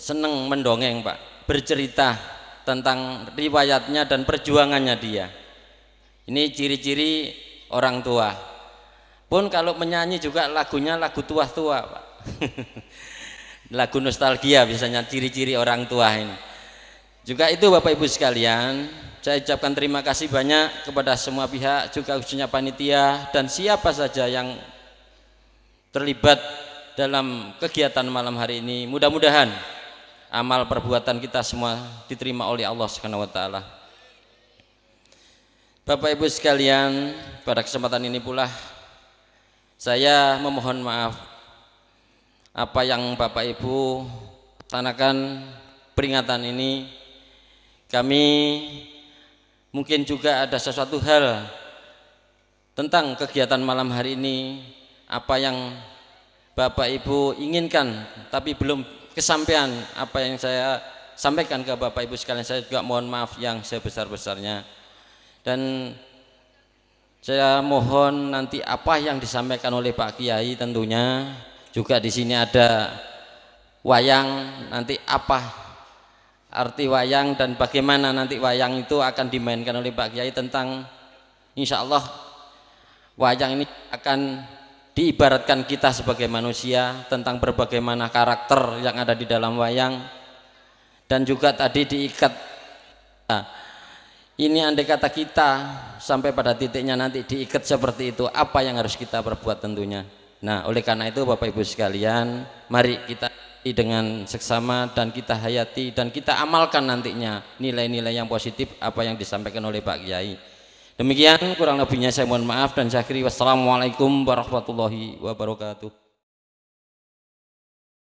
seneng mendongeng Pak bercerita tentang riwayatnya dan perjuangannya dia ini ciri-ciri orang tua pun kalau menyanyi juga lagunya lagu tua-tua Pak lagu nostalgia biasanya ciri-ciri orang tua ini juga itu Bapak Ibu sekalian saya ucapkan terima kasih banyak kepada semua pihak juga khususnya panitia dan siapa saja yang terlibat dalam kegiatan malam hari ini mudah-mudahan amal perbuatan kita semua diterima oleh Allah Subhanahu wa taala. Bapak Ibu sekalian, pada kesempatan ini pula saya memohon maaf apa yang Bapak Ibu tanakan peringatan ini kami mungkin juga ada sesuatu hal tentang kegiatan malam hari ini apa yang Bapak Ibu inginkan tapi belum kesampaian apa yang saya sampaikan ke Bapak Ibu sekalian saya juga mohon maaf yang sebesar-besarnya dan saya mohon nanti apa yang disampaikan oleh Pak Kiai tentunya juga di sini ada wayang nanti apa arti wayang dan bagaimana nanti wayang itu akan dimainkan oleh Pak Kiai tentang insya Allah wayang ini akan diibaratkan kita sebagai manusia tentang berbagai mana karakter yang ada di dalam wayang dan juga tadi diikat nah, ini andai kata kita sampai pada titiknya nanti diikat seperti itu apa yang harus kita perbuat tentunya nah oleh karena itu Bapak Ibu sekalian mari kita dengan seksama dan kita hayati dan kita amalkan nantinya nilai-nilai yang positif apa yang disampaikan oleh Pak Kiai Demikian kurang lebihnya saya mohon maaf dan syakiri wassalamualaikum warahmatullahi wabarakatuh.